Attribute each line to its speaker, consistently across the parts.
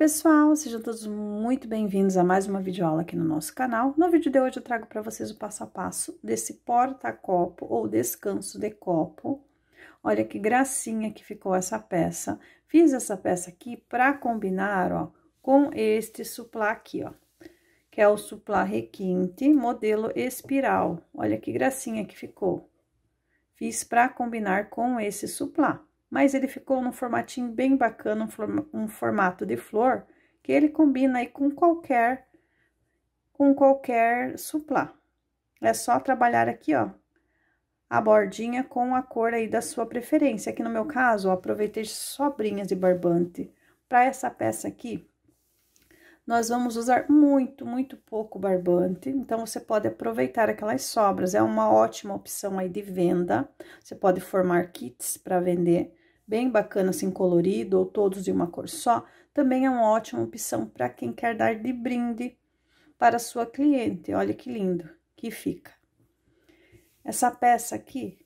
Speaker 1: pessoal, sejam todos muito bem-vindos a mais uma videoaula aqui no nosso canal. No vídeo de hoje eu trago para vocês o passo a passo desse porta-copo ou descanso de copo. Olha que gracinha que ficou essa peça. Fiz essa peça aqui para combinar, ó, com este suplá aqui, ó, que é o suplá requinte modelo espiral. Olha que gracinha que ficou. Fiz para combinar com esse suplá mas ele ficou num formatinho bem bacana, um formato de flor, que ele combina aí com qualquer, com qualquer suplá. É só trabalhar aqui, ó, a bordinha com a cor aí da sua preferência. Aqui no meu caso, ó, aproveitei sobrinhas de barbante. Para essa peça aqui, nós vamos usar muito, muito pouco barbante, então você pode aproveitar aquelas sobras, é uma ótima opção aí de venda. Você pode formar kits para vender bem bacana assim colorido ou todos de uma cor só, também é uma ótima opção para quem quer dar de brinde para sua cliente. Olha que lindo que fica. Essa peça aqui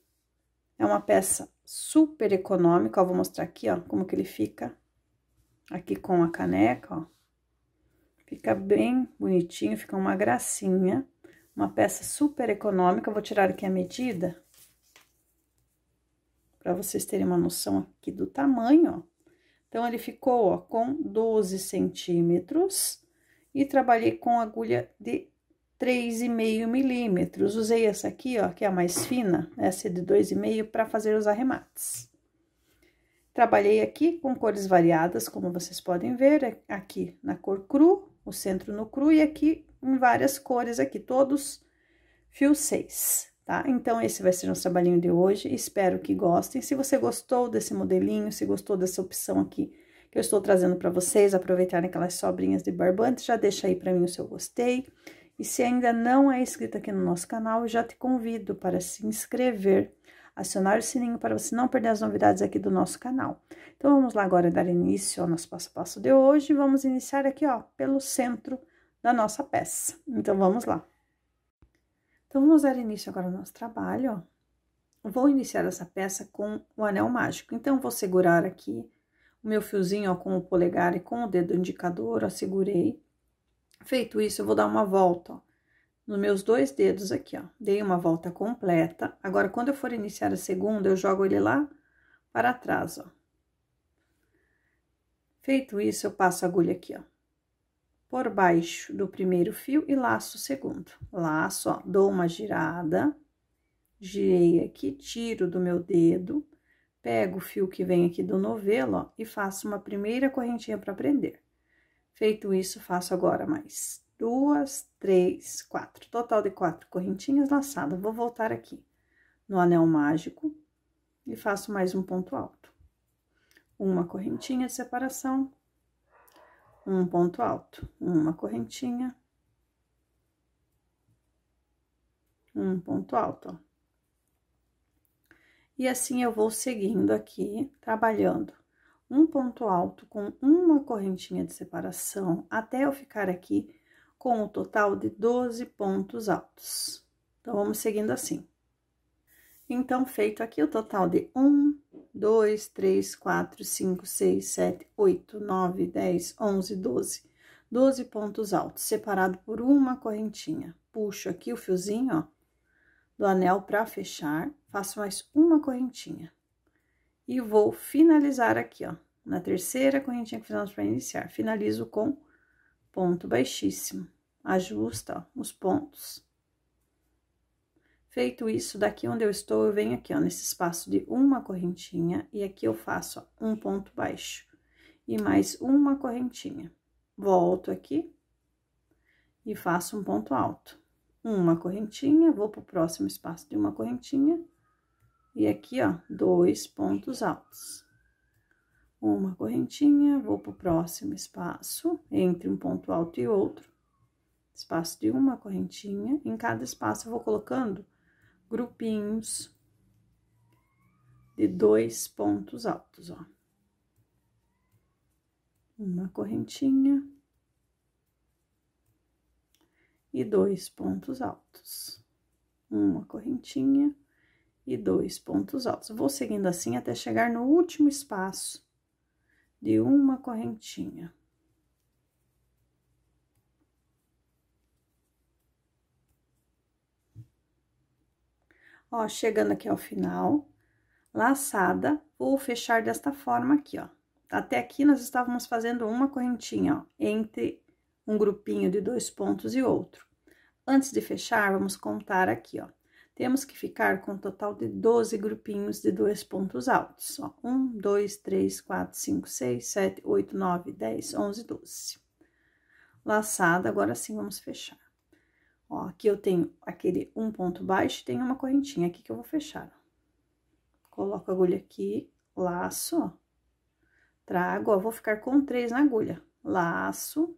Speaker 1: é uma peça super econômica, ó, vou mostrar aqui, ó, como que ele fica aqui com a caneca, ó. Fica bem bonitinho, fica uma gracinha, uma peça super econômica. vou tirar aqui a medida para vocês terem uma noção aqui do tamanho, ó. Então, ele ficou, ó, com 12 centímetros e trabalhei com agulha de 3,5 milímetros. Usei essa aqui, ó, que é a mais fina, essa é de 2,5, para fazer os arremates. Trabalhei aqui com cores variadas, como vocês podem ver, é aqui na cor cru, o centro no cru e aqui em várias cores aqui, todos fio 6 tá? Então, esse vai ser nosso trabalhinho de hoje, espero que gostem. Se você gostou desse modelinho, se gostou dessa opção aqui que eu estou trazendo para vocês, aproveitarem aquelas sobrinhas de barbante, já deixa aí para mim o seu gostei. E se ainda não é inscrito aqui no nosso canal, já te convido para se inscrever, acionar o sininho para você não perder as novidades aqui do nosso canal. Então, vamos lá agora dar início ao nosso passo a passo de hoje. Vamos iniciar aqui, ó, pelo centro da nossa peça. Então, vamos lá. Então, vamos dar início agora ao nosso trabalho, ó. Vou iniciar essa peça com o anel mágico. Então, vou segurar aqui o meu fiozinho, ó, com o polegar e com o dedo indicador, ó, segurei. Feito isso, eu vou dar uma volta, ó, nos meus dois dedos aqui, ó. Dei uma volta completa. Agora, quando eu for iniciar a segunda, eu jogo ele lá para trás, ó. Feito isso, eu passo a agulha aqui, ó por baixo do primeiro fio e laço o segundo. Laço, ó, dou uma girada, girei aqui, tiro do meu dedo, pego o fio que vem aqui do novelo, ó, e faço uma primeira correntinha para prender. Feito isso, faço agora mais duas, três, quatro. Total de quatro correntinhas laçadas. Vou voltar aqui no anel mágico e faço mais um ponto alto. Uma correntinha de separação, um ponto alto, uma correntinha, um ponto alto, ó. E assim eu vou seguindo aqui, trabalhando um ponto alto com uma correntinha de separação, até eu ficar aqui com o um total de 12 pontos altos. Então, vamos seguindo assim. Então, feito aqui o total de 1, 2, 3, 4, 5, 6, 7, 8, 9, 10, 11, 12. 12 pontos altos, separado por uma correntinha. Puxo aqui o fiozinho, ó, do anel para fechar, faço mais uma correntinha. E vou finalizar aqui, ó, na terceira correntinha que fizemos para iniciar. Finalizo com ponto baixíssimo. Ajusta, ó, os pontos. Feito isso, daqui onde eu estou, eu venho aqui, ó, nesse espaço de uma correntinha, e aqui eu faço ó, um ponto baixo e mais uma correntinha. Volto aqui e faço um ponto alto. Uma correntinha, vou pro próximo espaço de uma correntinha, e aqui, ó, dois pontos altos. Uma correntinha, vou pro próximo espaço, entre um ponto alto e outro, espaço de uma correntinha. Em cada espaço, eu vou colocando grupinhos de dois pontos altos, ó. Uma correntinha e dois pontos altos. Uma correntinha e dois pontos altos. Vou seguindo assim até chegar no último espaço de uma correntinha. Ó, chegando aqui ao final, laçada, vou fechar desta forma aqui, ó. Até aqui, nós estávamos fazendo uma correntinha, ó, entre um grupinho de dois pontos e outro. Antes de fechar, vamos contar aqui, ó. Temos que ficar com um total de 12 grupinhos de dois pontos altos, ó. 1, 2, 3, 4, 5, 6, 7, 8, 9, 10, 11, 12. Laçada, agora sim, vamos fechar. Ó, aqui eu tenho aquele um ponto baixo, tem uma correntinha aqui que eu vou fechar. Coloco a agulha aqui, laço, ó. Trago, ó, vou ficar com três na agulha. Laço,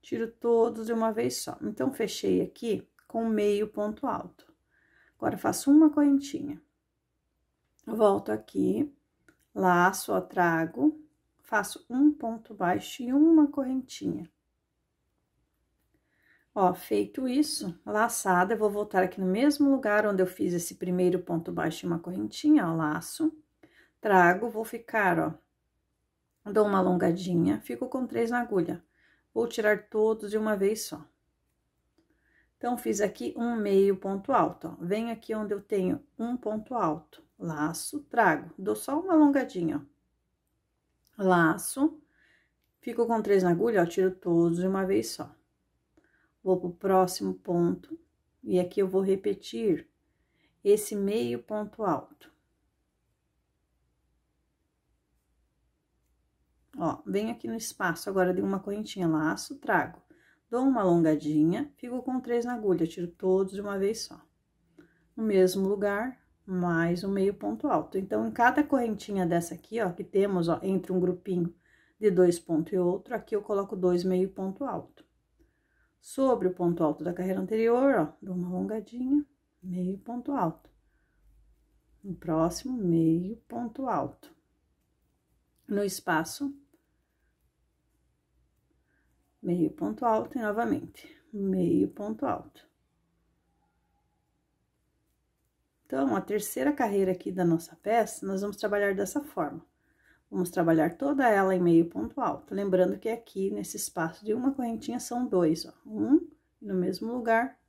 Speaker 1: tiro todos de uma vez só. Então, fechei aqui com meio ponto alto. Agora, faço uma correntinha. Volto aqui, laço, ó, trago, faço um ponto baixo e uma correntinha. Ó, feito isso, laçada, eu vou voltar aqui no mesmo lugar onde eu fiz esse primeiro ponto baixo e uma correntinha, ó, laço. Trago, vou ficar, ó, dou uma alongadinha, fico com três na agulha. Vou tirar todos de uma vez só. Então, fiz aqui um meio ponto alto, ó. Vem aqui onde eu tenho um ponto alto, laço, trago, dou só uma alongadinha, ó. Laço, fico com três na agulha, ó, tiro todos de uma vez só. Vou para o próximo ponto, e aqui eu vou repetir esse meio ponto alto. Ó, venho aqui no espaço, agora dei uma correntinha, laço, trago. Dou uma alongadinha, fico com três na agulha, tiro todos de uma vez só. No mesmo lugar, mais um meio ponto alto. Então, em cada correntinha dessa aqui, ó, que temos, ó, entre um grupinho de dois pontos e outro, aqui eu coloco dois meio ponto alto sobre o ponto alto da carreira anterior, ó, dou uma alongadinha, meio ponto alto. No próximo, meio ponto alto. No espaço, meio ponto alto e novamente, meio ponto alto. Então, a terceira carreira aqui da nossa peça, nós vamos trabalhar dessa forma. Vamos trabalhar toda ela em meio ponto alto. Lembrando que aqui, nesse espaço de uma correntinha, são dois, ó. Um, no mesmo lugar,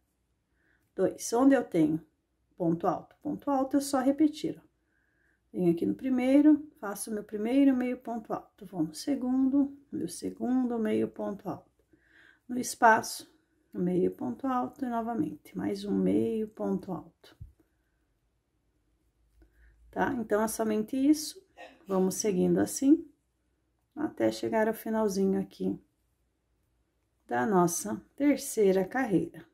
Speaker 1: dois. Onde eu tenho ponto alto, ponto alto, eu é só repetir, ó. Venho aqui no primeiro, faço meu primeiro meio ponto alto. Vou no segundo, meu segundo meio ponto alto. No espaço, meio ponto alto e novamente, mais um meio ponto alto. Tá? Então, é somente isso. Vamos seguindo assim, até chegar ao finalzinho aqui da nossa terceira carreira.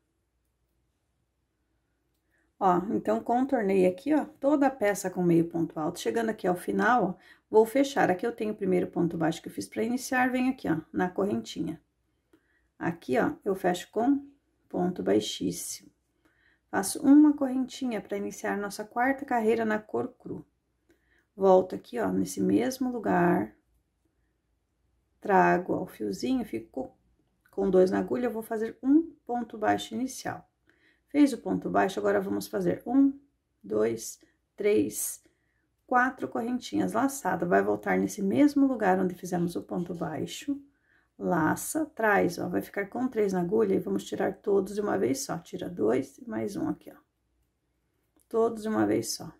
Speaker 1: Ó, então, contornei aqui, ó, toda a peça com meio ponto alto. Chegando aqui ao final, ó, vou fechar. Aqui eu tenho o primeiro ponto baixo que eu fiz para iniciar, venho aqui, ó, na correntinha. Aqui, ó, eu fecho com ponto baixíssimo. Faço uma correntinha para iniciar nossa quarta carreira na cor cru volto aqui, ó, nesse mesmo lugar, trago ó, o fiozinho, fico com dois na agulha, vou fazer um ponto baixo inicial. Fez o ponto baixo, agora vamos fazer um, dois, três, quatro correntinhas laçadas. Vai voltar nesse mesmo lugar onde fizemos o ponto baixo, laça, traz, ó, vai ficar com três na agulha e vamos tirar todos de uma vez só. Tira dois e mais um aqui, ó. Todos de uma vez só.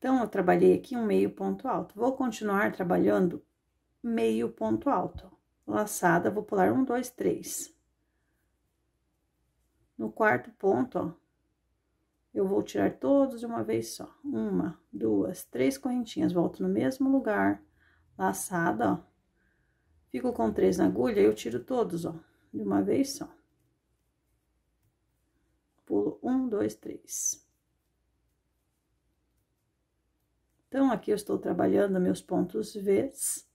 Speaker 1: Então, eu trabalhei aqui um meio ponto alto. Vou continuar trabalhando meio ponto alto. Laçada, vou pular um, dois, três. No quarto ponto, ó, eu vou tirar todos de uma vez só. Uma, duas, três correntinhas. Volto no mesmo lugar, laçada, ó. Fico com três na agulha, eu tiro todos, ó, de uma vez só. Pulo um, dois, três. Então, aqui eu estou trabalhando meus pontos Vs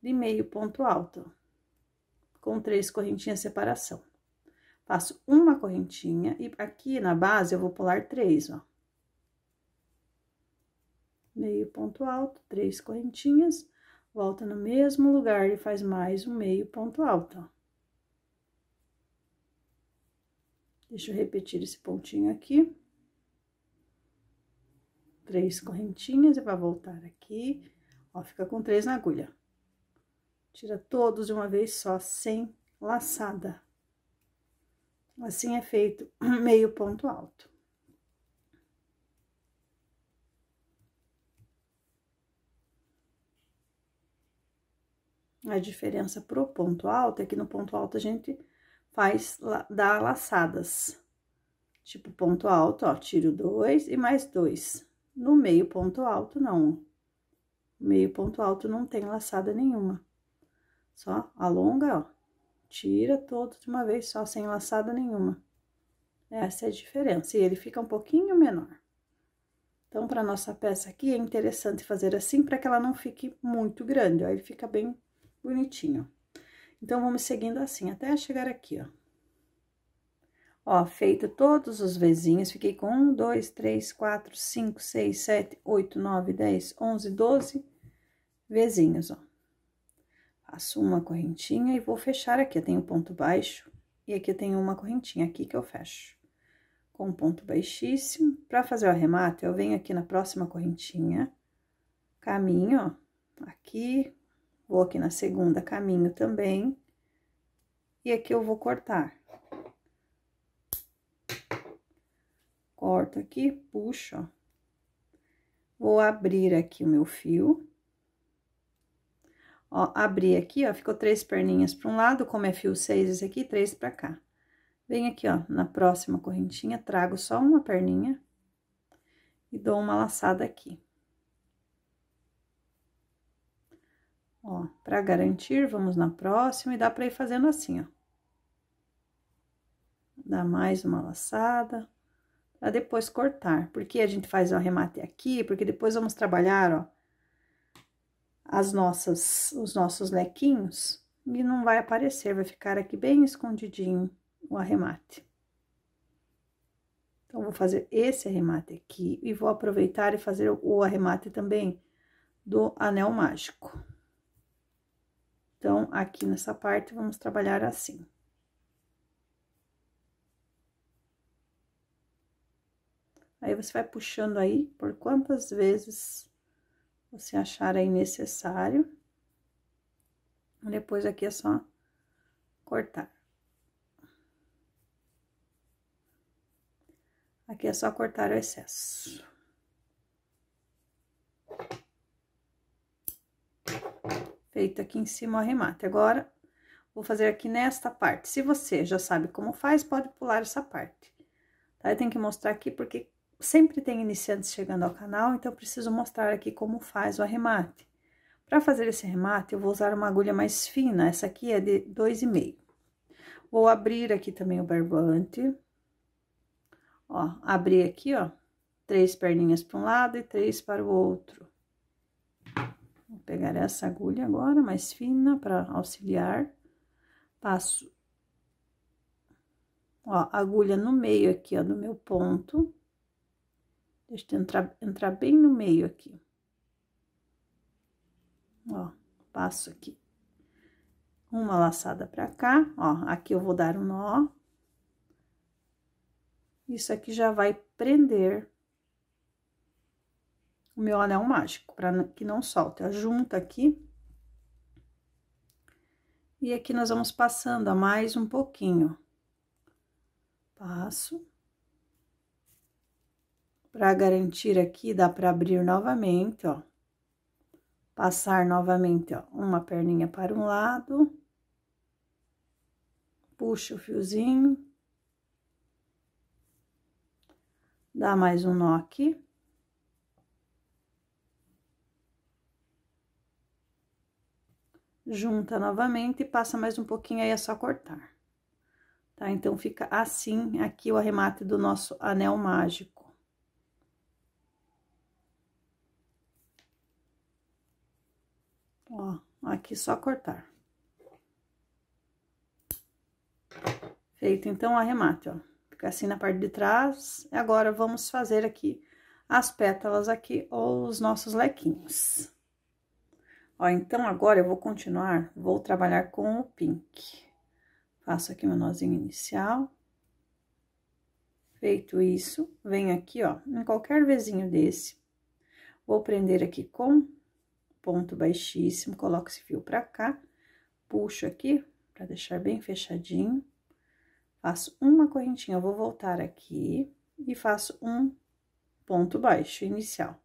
Speaker 1: de meio ponto alto, com três correntinhas de separação. Faço uma correntinha e aqui na base eu vou pular três, ó. Meio ponto alto, três correntinhas, volta no mesmo lugar e faz mais um meio ponto alto, ó. Deixa eu repetir esse pontinho aqui três correntinhas e vai voltar aqui, ó, fica com três na agulha. Tira todos de uma vez só, sem laçada. Assim é feito meio ponto alto. A diferença pro ponto alto é que no ponto alto a gente faz, dá laçadas. Tipo, ponto alto, ó, tiro dois e mais dois. No meio ponto alto, não. Meio ponto alto não tem laçada nenhuma. Só alonga, ó. Tira todo de uma vez só, sem laçada nenhuma. Essa é a diferença. E ele fica um pouquinho menor. Então, para nossa peça aqui, é interessante fazer assim para que ela não fique muito grande, ó. Ele fica bem bonitinho. Então, vamos seguindo assim até chegar aqui, ó. Ó, feito todos os vizinhos, fiquei com 1, 2, 3, 4, 5, 6, 7, 8, 9, 10, 11, 12 vizinhos, ó. Faço uma correntinha e vou fechar aqui. Eu tenho ponto baixo e aqui eu tenho uma correntinha aqui que eu fecho. Com ponto baixíssimo. Pra fazer o arremato, eu venho aqui na próxima correntinha, caminho, ó, aqui, vou aqui na segunda, caminho também. E aqui eu vou cortar. corto aqui, puxo, ó. Vou abrir aqui o meu fio. Ó, abri aqui, ó, ficou três perninhas para um lado, como é fio seis esse aqui, três para cá. Venho aqui, ó, na próxima correntinha, trago só uma perninha e dou uma laçada aqui. Ó, para garantir, vamos na próxima e dá para ir fazendo assim, ó. Dá mais uma laçada para depois cortar. Porque a gente faz o arremate aqui, porque depois vamos trabalhar, ó, as nossas, os nossos lequinhos, e não vai aparecer, vai ficar aqui bem escondidinho o arremate. Então, vou fazer esse arremate aqui e vou aproveitar e fazer o arremate também do anel mágico. Então, aqui nessa parte, vamos trabalhar assim. Aí você vai puxando aí por quantas vezes você achar aí necessário. Depois aqui é só cortar. Aqui é só cortar o excesso. Feito aqui em cima o arremate. Agora, vou fazer aqui nesta parte. Se você já sabe como faz, pode pular essa parte. Tá? Eu tenho que mostrar aqui porque sempre tem iniciantes chegando ao canal, então eu preciso mostrar aqui como faz o arremate. Para fazer esse arremate, eu vou usar uma agulha mais fina, essa aqui é de 2,5. Vou abrir aqui também o barbante. Ó, abri aqui, ó, três perninhas para um lado e três para o outro. Vou pegar essa agulha agora, mais fina, para auxiliar. Passo, ó, agulha no meio aqui, ó, do meu ponto. Deixa eu entrar, entrar bem no meio aqui. Ó, passo aqui. Uma laçada pra cá, ó, aqui eu vou dar um nó. Isso aqui já vai prender o meu anel mágico, para que não solte. A junta aqui. E aqui nós vamos passando a mais um pouquinho. Passo. Para garantir aqui, dá para abrir novamente, ó. Passar novamente, ó, uma perninha para um lado. Puxa o fiozinho. Dá mais um nó aqui. junta novamente e passa mais um pouquinho, aí é só cortar. Tá? Então, fica assim aqui o arremate do nosso anel mágico. Aqui só cortar. Feito, então, o arremate, ó. Fica assim na parte de trás. Agora, vamos fazer aqui as pétalas aqui, ou os nossos lequinhos. Ó, então, agora eu vou continuar, vou trabalhar com o pink. Faço aqui meu nozinho inicial. Feito isso, venho aqui, ó, em qualquer vezinho desse. Vou prender aqui com ponto baixíssimo, coloco esse fio pra cá, puxo aqui pra deixar bem fechadinho, faço uma correntinha, vou voltar aqui e faço um ponto baixo inicial.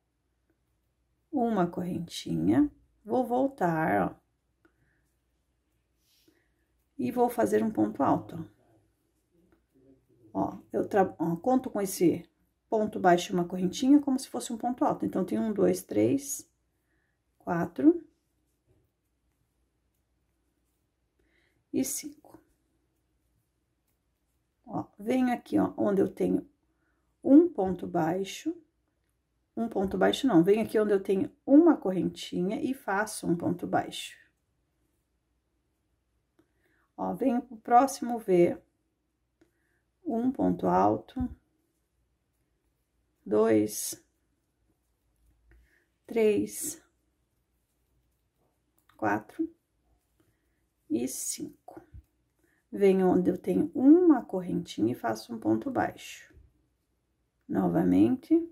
Speaker 1: Uma correntinha, vou voltar, ó. E vou fazer um ponto alto, ó. eu ó, conto com esse ponto baixo e uma correntinha como se fosse um ponto alto. Então, tem um, dois, três, quatro e cinco. Ó, venho aqui, ó, onde eu tenho um ponto baixo, um ponto baixo não, venho aqui onde eu tenho uma correntinha e faço um ponto baixo. Ó, venho pro próximo V, um ponto alto, dois, três, quatro e cinco. Venho onde eu tenho uma correntinha e faço um ponto baixo. Novamente.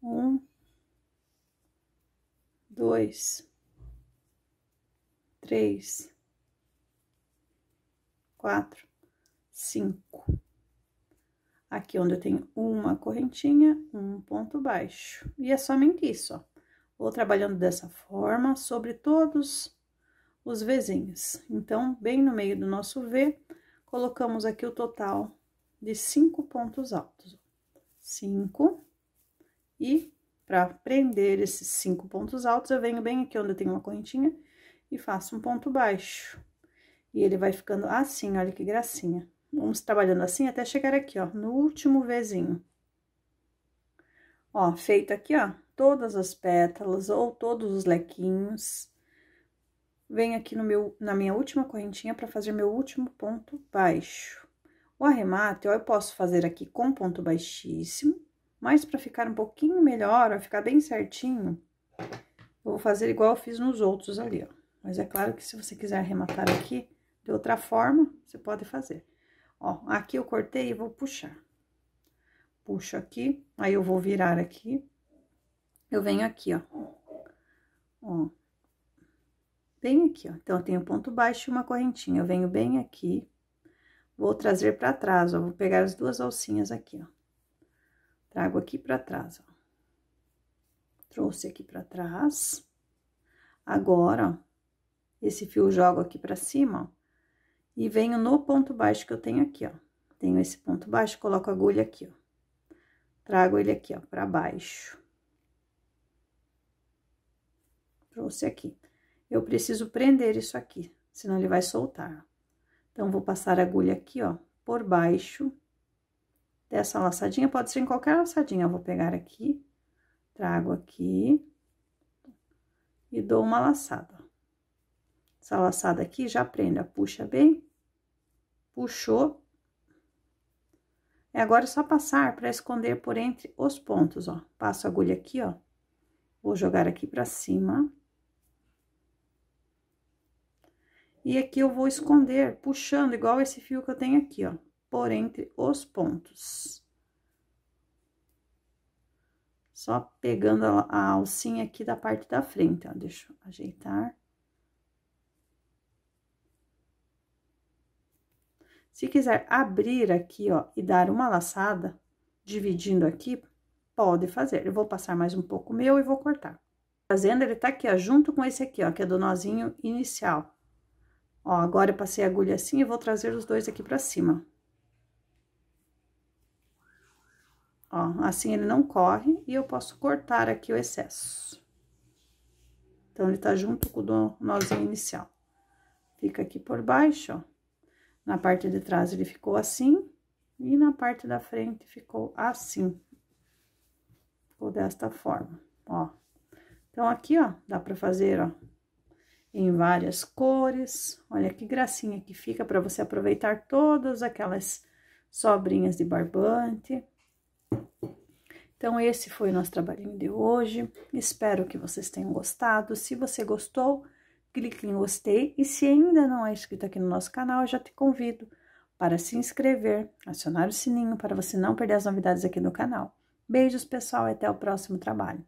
Speaker 1: Um. Dois. Três. Quatro. Cinco. Aqui onde eu tenho uma correntinha, um ponto baixo. E é somente isso, ó. Vou trabalhando dessa forma sobre todos os vizinhos. Então, bem no meio do nosso V, colocamos aqui o total de cinco pontos altos. Cinco. E para prender esses cinco pontos altos, eu venho bem aqui onde eu tenho uma correntinha e faço um ponto baixo. E ele vai ficando assim, olha que gracinha. Vamos trabalhando assim até chegar aqui, ó, no último Vzinho. Ó, feito aqui, ó, todas as pétalas ou todos os lequinhos. Venho aqui no meu, na minha última correntinha para fazer meu último ponto baixo. O arremate, ó, eu posso fazer aqui com ponto baixíssimo, mas para ficar um pouquinho melhor, vai ficar bem certinho, eu vou fazer igual eu fiz nos outros ali, ó. Mas é claro que se você quiser arrematar aqui de outra forma, você pode fazer. Ó, aqui eu cortei e vou puxar. Puxo aqui, aí eu vou virar aqui,
Speaker 2: eu venho aqui, ó.
Speaker 1: Ó. Bem aqui, ó. Então, eu tenho ponto baixo e uma correntinha. Eu venho bem aqui. Vou trazer pra trás, ó. Vou pegar as duas alcinhas aqui, ó. Trago aqui pra trás, ó. Trouxe aqui pra trás. Agora, ó. Esse fio jogo aqui pra cima, ó. E venho no ponto baixo que eu tenho aqui, ó. Tenho esse ponto baixo, coloco a agulha aqui, ó. Trago ele aqui, ó, pra baixo trouxe aqui. Eu preciso prender isso aqui, senão ele vai soltar. Então, vou passar a agulha aqui, ó, por baixo dessa laçadinha. Pode ser em qualquer laçadinha. Eu vou pegar aqui, trago aqui e dou uma laçada. Essa laçada aqui já prenda, puxa bem, puxou. E é agora é só passar para esconder por entre os pontos, ó. Passo a agulha aqui, ó. Vou jogar aqui para cima. E aqui eu vou esconder, puxando, igual esse fio que eu tenho aqui, ó, por entre os pontos. Só pegando a, a alcinha aqui da parte da frente, ó, deixa eu ajeitar. Se quiser abrir aqui, ó, e dar uma laçada, dividindo aqui, pode fazer. Eu vou passar mais um pouco meu e vou cortar. Fazendo, ele tá aqui, ó, junto com esse aqui, ó, que é do nozinho inicial. Ó, agora eu passei a agulha assim e vou trazer os dois aqui pra cima. Ó, assim ele não corre e eu posso cortar aqui o excesso. Então, ele tá junto com o nozinho inicial. Fica aqui por baixo, ó. Na parte de trás ele ficou assim e na parte da frente ficou assim. Ficou desta forma, ó. Então, aqui, ó, dá pra fazer, ó, em várias cores. Olha que gracinha que fica para você aproveitar todas aquelas sobrinhas de barbante. Então, esse foi o nosso trabalhinho de hoje. Espero que vocês tenham gostado. Se você gostou, clique em gostei. E se ainda não é inscrito aqui no nosso canal, eu já te convido para se inscrever, acionar o sininho para você não perder as novidades aqui no canal. Beijos, pessoal, e até o próximo trabalho.